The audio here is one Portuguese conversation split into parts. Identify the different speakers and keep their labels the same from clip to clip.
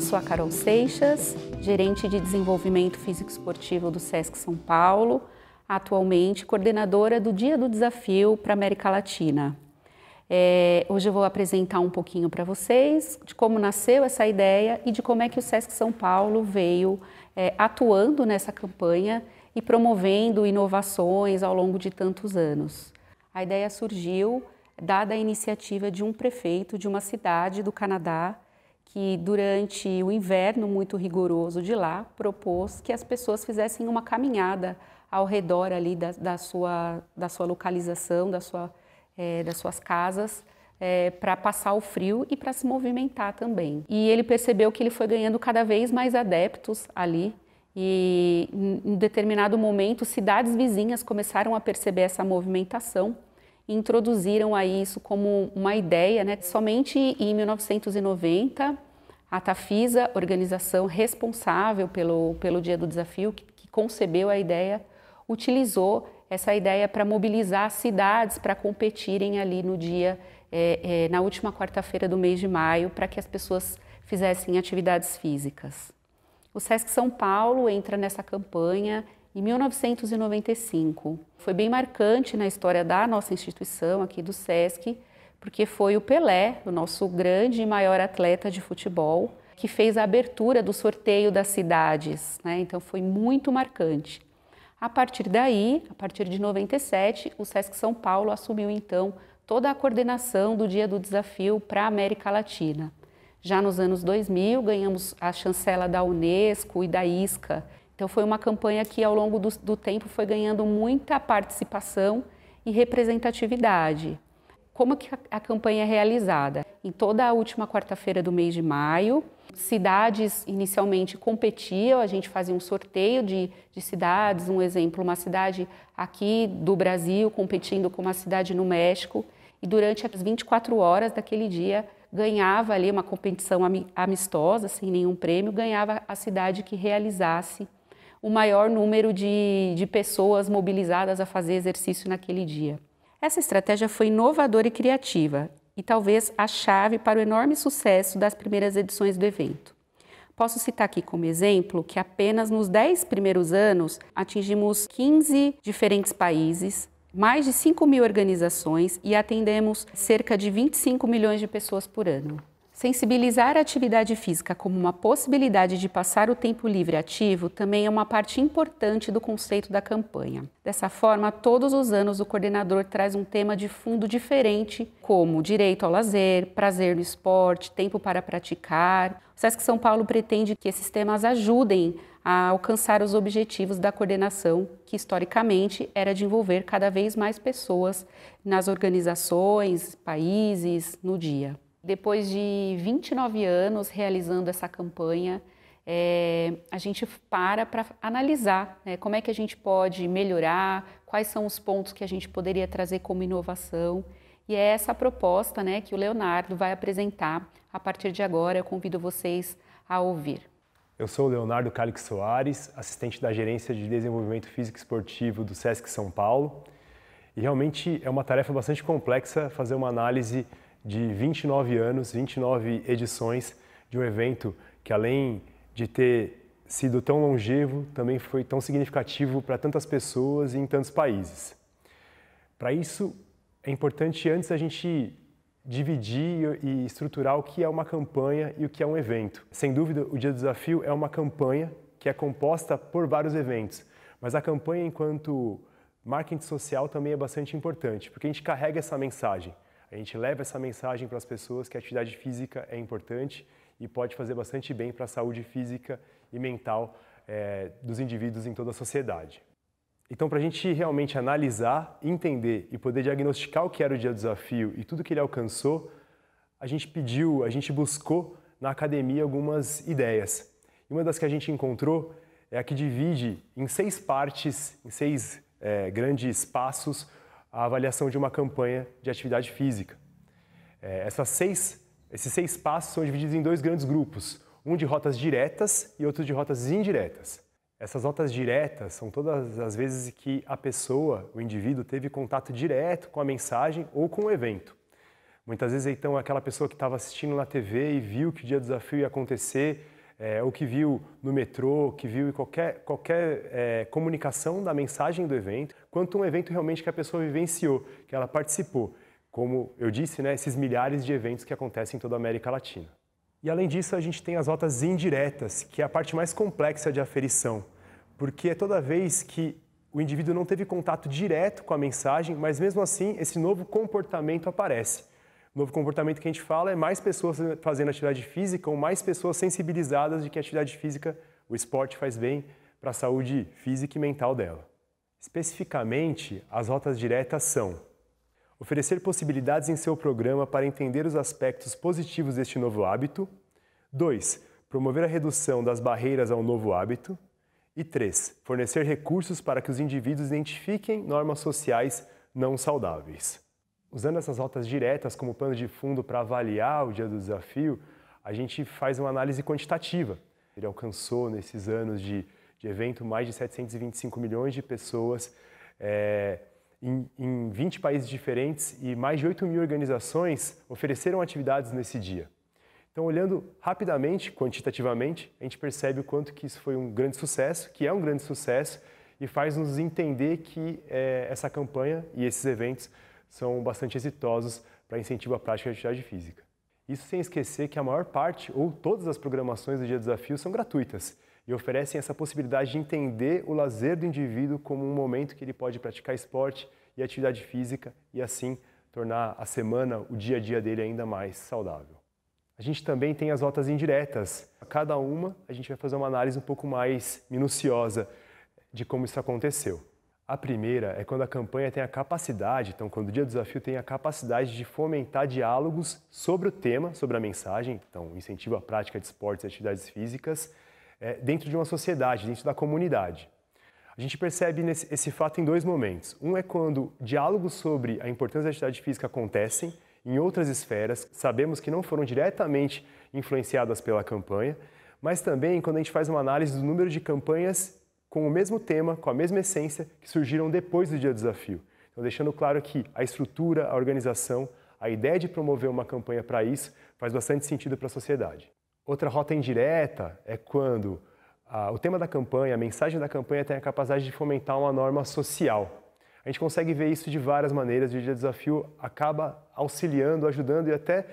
Speaker 1: Eu sou a Carol Seixas, gerente de desenvolvimento físico esportivo do SESC São Paulo, atualmente coordenadora do Dia do Desafio para América Latina. É, hoje eu vou apresentar um pouquinho para vocês de como nasceu essa ideia e de como é que o SESC São Paulo veio é, atuando nessa campanha e promovendo inovações ao longo de tantos anos. A ideia surgiu dada a iniciativa de um prefeito de uma cidade do Canadá que durante o inverno muito rigoroso de lá propôs que as pessoas fizessem uma caminhada ao redor ali da, da sua, da sua localização, da sua, é, das suas casas, é, eh, para passar o frio e para se movimentar também. E ele percebeu que ele foi ganhando cada vez mais adeptos ali. E em determinado momento, cidades vizinhas começaram a perceber essa movimentação introduziram a isso como uma ideia. Né? Somente em 1990, a Tafisa, organização responsável pelo, pelo Dia do Desafio, que, que concebeu a ideia, utilizou essa ideia para mobilizar cidades para competirem ali no dia, é, é, na última quarta-feira do mês de maio, para que as pessoas fizessem atividades físicas. O SESC São Paulo entra nessa campanha em 1995. Foi bem marcante na história da nossa instituição, aqui do SESC, porque foi o Pelé, o nosso grande e maior atleta de futebol, que fez a abertura do sorteio das cidades. Né? Então foi muito marcante. A partir daí, a partir de 97, o SESC São Paulo assumiu então toda a coordenação do Dia do Desafio para a América Latina. Já nos anos 2000, ganhamos a chancela da Unesco e da ISCA, então foi uma campanha que ao longo do, do tempo foi ganhando muita participação e representatividade. Como que a, a campanha é realizada? Em toda a última quarta-feira do mês de maio, cidades inicialmente competiam, a gente fazia um sorteio de, de cidades, um exemplo, uma cidade aqui do Brasil competindo com uma cidade no México, e durante as 24 horas daquele dia ganhava ali uma competição amistosa, sem nenhum prêmio, ganhava a cidade que realizasse o maior número de, de pessoas mobilizadas a fazer exercício naquele dia. Essa estratégia foi inovadora e criativa e talvez a chave para o enorme sucesso das primeiras edições do evento. Posso citar aqui como exemplo que apenas nos 10 primeiros anos atingimos 15 diferentes países, mais de 5 mil organizações e atendemos cerca de 25 milhões de pessoas por ano. Sensibilizar a atividade física como uma possibilidade de passar o tempo livre ativo também é uma parte importante do conceito da campanha. Dessa forma, todos os anos o coordenador traz um tema de fundo diferente, como direito ao lazer, prazer no esporte, tempo para praticar. O SESC São Paulo pretende que esses temas ajudem a alcançar os objetivos da coordenação, que historicamente era de envolver cada vez mais pessoas nas organizações, países, no dia. Depois de 29 anos realizando essa campanha, é, a gente para para analisar né, como é que a gente pode melhorar, quais são os pontos que a gente poderia trazer como inovação. E é essa proposta né, que o Leonardo vai apresentar a partir de agora. Eu convido vocês a ouvir.
Speaker 2: Eu sou o Leonardo Calix Soares, assistente da Gerência de Desenvolvimento Físico Esportivo do SESC São Paulo. E realmente é uma tarefa bastante complexa fazer uma análise de 29 anos, 29 edições de um evento que além de ter sido tão longevo, também foi tão significativo para tantas pessoas e em tantos países. Para isso, é importante antes a gente dividir e estruturar o que é uma campanha e o que é um evento. Sem dúvida, o Dia do Desafio é uma campanha que é composta por vários eventos, mas a campanha enquanto marketing social também é bastante importante, porque a gente carrega essa mensagem. A gente leva essa mensagem para as pessoas que a atividade física é importante e pode fazer bastante bem para a saúde física e mental é, dos indivíduos em toda a sociedade. Então, para a gente realmente analisar, entender e poder diagnosticar o que era o Dia do Desafio e tudo que ele alcançou, a gente pediu, a gente buscou na academia algumas ideias. E uma das que a gente encontrou é a que divide em seis partes, em seis é, grandes passos, a avaliação de uma campanha de atividade física. É, essas seis, esses seis passos são divididos em dois grandes grupos, um de rotas diretas e outro de rotas indiretas. Essas rotas diretas são todas as vezes que a pessoa, o indivíduo, teve contato direto com a mensagem ou com o evento. Muitas vezes, então, aquela pessoa que estava assistindo na TV e viu que o Dia do Desafio ia acontecer é, ou que viu no metrô, que viu em qualquer, qualquer é, comunicação da mensagem do evento, quanto um evento realmente que a pessoa vivenciou, que ela participou. Como eu disse, né, esses milhares de eventos que acontecem em toda a América Latina. E além disso, a gente tem as rotas indiretas, que é a parte mais complexa de aferição, porque é toda vez que o indivíduo não teve contato direto com a mensagem, mas mesmo assim esse novo comportamento aparece. O novo comportamento que a gente fala é mais pessoas fazendo atividade física ou mais pessoas sensibilizadas de que a atividade física, o esporte faz bem para a saúde física e mental dela. Especificamente, as rotas diretas são oferecer possibilidades em seu programa para entender os aspectos positivos deste novo hábito, 2. promover a redução das barreiras ao novo hábito e 3. fornecer recursos para que os indivíduos identifiquem normas sociais não saudáveis. Usando essas rotas diretas como pano de fundo para avaliar o dia do desafio, a gente faz uma análise quantitativa. Ele alcançou, nesses anos de, de evento, mais de 725 milhões de pessoas é, em, em 20 países diferentes e mais de 8 mil organizações ofereceram atividades nesse dia. Então, olhando rapidamente, quantitativamente, a gente percebe o quanto que isso foi um grande sucesso, que é um grande sucesso, e faz nos entender que é, essa campanha e esses eventos são bastante exitosos para incentivo à prática de atividade física. Isso sem esquecer que a maior parte ou todas as programações do Dia Desafio são gratuitas e oferecem essa possibilidade de entender o lazer do indivíduo como um momento que ele pode praticar esporte e atividade física e assim tornar a semana, o dia a dia dele ainda mais saudável. A gente também tem as rotas indiretas. A cada uma, a gente vai fazer uma análise um pouco mais minuciosa de como isso aconteceu. A primeira é quando a campanha tem a capacidade, então quando o Dia do Desafio tem a capacidade de fomentar diálogos sobre o tema, sobre a mensagem, então incentivo à prática de esportes e atividades físicas, é, dentro de uma sociedade, dentro da comunidade. A gente percebe nesse, esse fato em dois momentos. Um é quando diálogos sobre a importância da atividade física acontecem em outras esferas, sabemos que não foram diretamente influenciadas pela campanha, mas também quando a gente faz uma análise do número de campanhas com o mesmo tema, com a mesma essência que surgiram depois do Dia do Desafio. Então, deixando claro que a estrutura, a organização, a ideia de promover uma campanha para isso faz bastante sentido para a sociedade. Outra rota indireta é quando ah, o tema da campanha, a mensagem da campanha tem a capacidade de fomentar uma norma social. A gente consegue ver isso de várias maneiras, e o Dia do Desafio acaba auxiliando, ajudando e até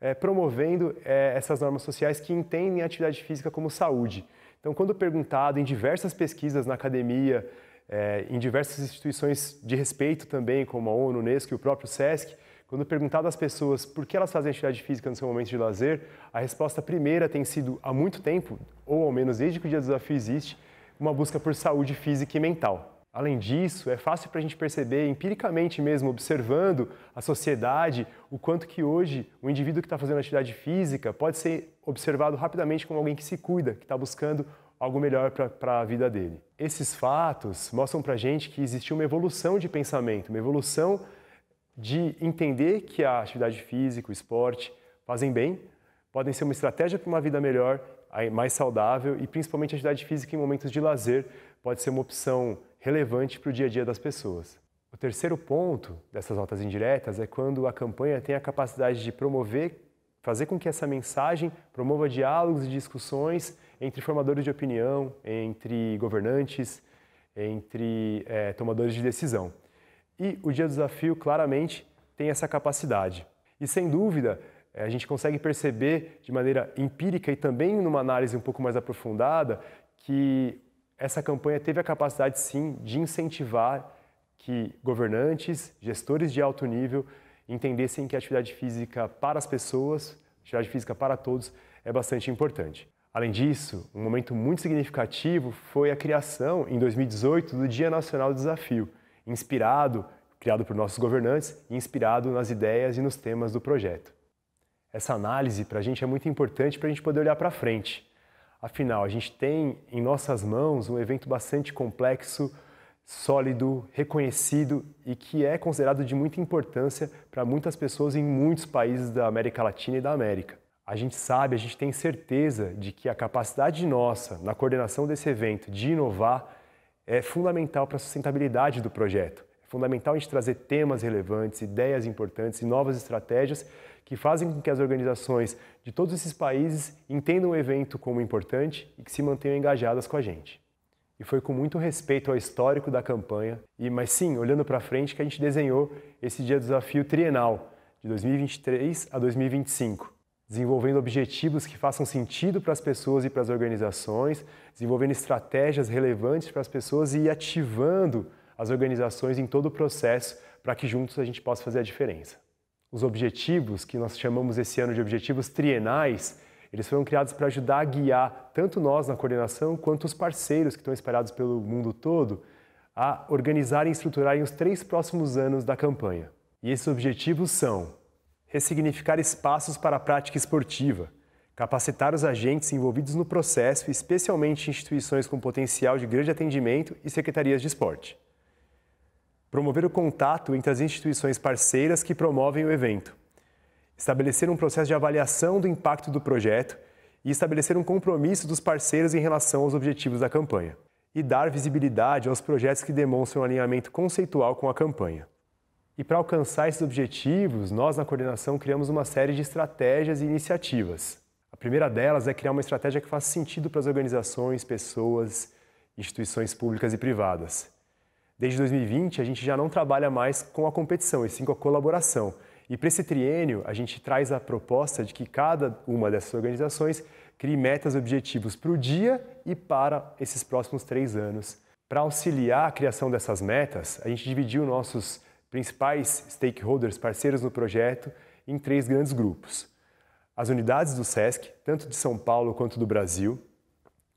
Speaker 2: é, promovendo é, essas normas sociais que entendem a atividade física como saúde. Então, quando perguntado em diversas pesquisas na academia, é, em diversas instituições de respeito também, como a ONU, Unesco e o próprio SESC, quando perguntado às pessoas por que elas fazem atividade física no seu momento de lazer, a resposta primeira tem sido há muito tempo, ou ao menos desde que o Dia do Desafio existe, uma busca por saúde física e mental. Além disso, é fácil para a gente perceber, empiricamente mesmo, observando a sociedade, o quanto que hoje o indivíduo que está fazendo atividade física pode ser observado rapidamente como alguém que se cuida, que está buscando algo melhor para a vida dele. Esses fatos mostram para a gente que existiu uma evolução de pensamento, uma evolução de entender que a atividade física, o esporte, fazem bem, podem ser uma estratégia para uma vida melhor, mais saudável e principalmente a atividade física em momentos de lazer pode ser uma opção relevante para o dia a dia das pessoas. O terceiro ponto dessas notas indiretas é quando a campanha tem a capacidade de promover, fazer com que essa mensagem promova diálogos e discussões entre formadores de opinião, entre governantes, entre é, tomadores de decisão. E o Dia do Desafio claramente tem essa capacidade. E sem dúvida, é, a gente consegue perceber de maneira empírica e também numa análise um pouco mais aprofundada que essa campanha teve a capacidade sim de incentivar que governantes, gestores de alto nível entendessem que a atividade física para as pessoas, atividade física para todos é bastante importante. Além disso, um momento muito significativo foi a criação em 2018 do Dia Nacional do Desafio, inspirado, criado por nossos governantes, inspirado nas ideias e nos temas do projeto essa análise para a gente é muito importante para a gente poder olhar para frente. Afinal, a gente tem em nossas mãos um evento bastante complexo, sólido, reconhecido e que é considerado de muita importância para muitas pessoas em muitos países da América Latina e da América. A gente sabe, a gente tem certeza de que a capacidade nossa na coordenação desse evento de inovar é fundamental para a sustentabilidade do projeto fundamental a gente trazer temas relevantes, ideias importantes e novas estratégias que fazem com que as organizações de todos esses países entendam o evento como importante e que se mantenham engajadas com a gente. E foi com muito respeito ao histórico da campanha, e mas sim, olhando para frente, que a gente desenhou esse Dia do Desafio Trienal, de 2023 a 2025 desenvolvendo objetivos que façam sentido para as pessoas e para as organizações, desenvolvendo estratégias relevantes para as pessoas e ativando as organizações em todo o processo para que juntos a gente possa fazer a diferença. Os objetivos, que nós chamamos esse ano de objetivos trienais, eles foram criados para ajudar a guiar tanto nós na coordenação quanto os parceiros que estão espalhados pelo mundo todo a organizar e estruturarem os três próximos anos da campanha. E esses objetivos são ressignificar espaços para a prática esportiva, capacitar os agentes envolvidos no processo, especialmente instituições com potencial de grande atendimento e secretarias de esporte promover o contato entre as instituições parceiras que promovem o evento, estabelecer um processo de avaliação do impacto do projeto e estabelecer um compromisso dos parceiros em relação aos objetivos da campanha, e dar visibilidade aos projetos que demonstram alinhamento conceitual com a campanha. E para alcançar esses objetivos, nós na coordenação criamos uma série de estratégias e iniciativas. A primeira delas é criar uma estratégia que faça sentido para as organizações, pessoas, instituições públicas e privadas. Desde 2020, a gente já não trabalha mais com a competição, e sim com a colaboração. E para esse triênio, a gente traz a proposta de que cada uma dessas organizações crie metas e objetivos para o dia e para esses próximos três anos. Para auxiliar a criação dessas metas, a gente dividiu nossos principais stakeholders, parceiros no projeto, em três grandes grupos. As unidades do SESC, tanto de São Paulo quanto do Brasil,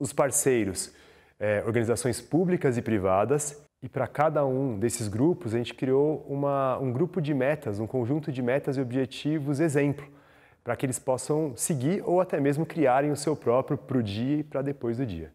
Speaker 2: os parceiros, eh, organizações públicas e privadas, e para cada um desses grupos, a gente criou uma, um grupo de metas, um conjunto de metas e objetivos exemplo, para que eles possam seguir ou até mesmo criarem o seu próprio para o dia e para depois do dia.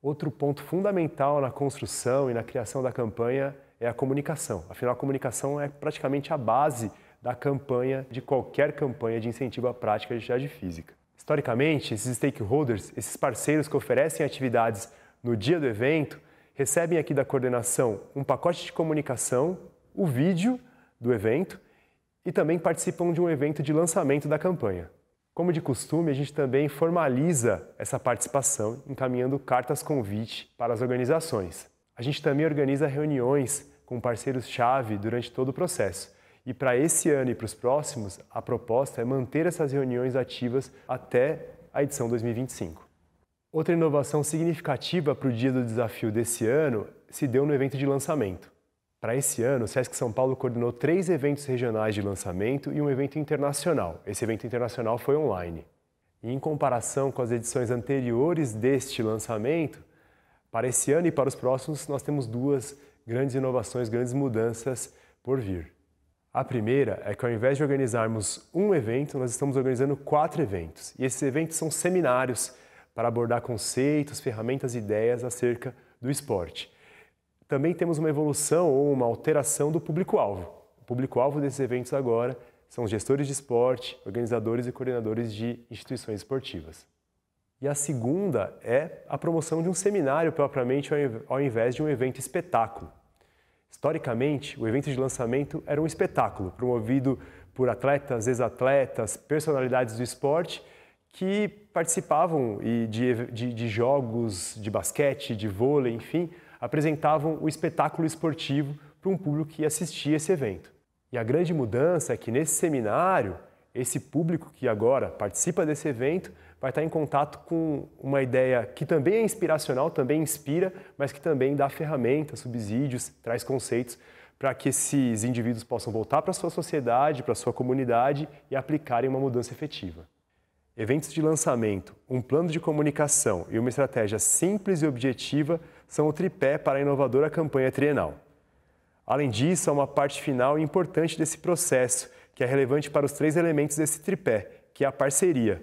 Speaker 2: Outro ponto fundamental na construção e na criação da campanha é a comunicação. Afinal, a comunicação é praticamente a base da campanha, de qualquer campanha de incentivo à prática de atividade física. Historicamente, esses stakeholders, esses parceiros que oferecem atividades no dia do evento, recebem aqui da coordenação um pacote de comunicação, o vídeo do evento e também participam de um evento de lançamento da campanha. Como de costume, a gente também formaliza essa participação encaminhando cartas convite para as organizações. A gente também organiza reuniões com parceiros-chave durante todo o processo. E para esse ano e para os próximos, a proposta é manter essas reuniões ativas até a edição 2025. Outra inovação significativa para o Dia do Desafio desse ano se deu no evento de lançamento. Para esse ano, o Sesc São Paulo coordenou três eventos regionais de lançamento e um evento internacional. Esse evento internacional foi online. E em comparação com as edições anteriores deste lançamento, para esse ano e para os próximos, nós temos duas grandes inovações, grandes mudanças por vir. A primeira é que ao invés de organizarmos um evento, nós estamos organizando quatro eventos. E esses eventos são seminários para abordar conceitos, ferramentas e ideias acerca do esporte. Também temos uma evolução ou uma alteração do público-alvo. O público-alvo desses eventos agora são gestores de esporte, organizadores e coordenadores de instituições esportivas. E a segunda é a promoção de um seminário propriamente ao invés de um evento espetáculo. Historicamente, o evento de lançamento era um espetáculo promovido por atletas, ex-atletas, personalidades do esporte que participavam de, de, de jogos de basquete, de vôlei, enfim, apresentavam o espetáculo esportivo para um público que assistia esse evento. E a grande mudança é que nesse seminário, esse público que agora participa desse evento vai estar em contato com uma ideia que também é inspiracional, também inspira, mas que também dá ferramentas, subsídios, traz conceitos para que esses indivíduos possam voltar para a sua sociedade, para a sua comunidade e aplicarem uma mudança efetiva. Eventos de lançamento, um plano de comunicação e uma estratégia simples e objetiva são o tripé para a inovadora campanha trienal. Além disso, há uma parte final importante desse processo, que é relevante para os três elementos desse tripé, que é a parceria.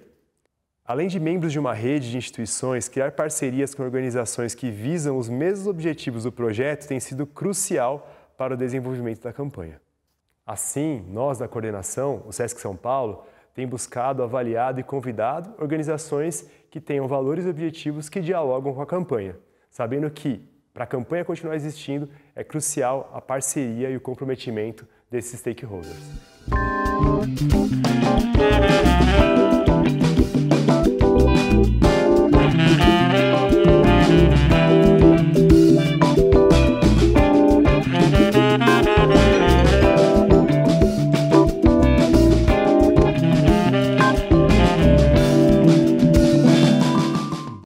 Speaker 2: Além de membros de uma rede de instituições, criar parcerias com organizações que visam os mesmos objetivos do projeto tem sido crucial para o desenvolvimento da campanha. Assim, nós da coordenação, o SESC São Paulo, tem buscado, avaliado e convidado organizações que tenham valores e objetivos que dialogam com a campanha, sabendo que, para a campanha continuar existindo, é crucial a parceria e o comprometimento desses stakeholders.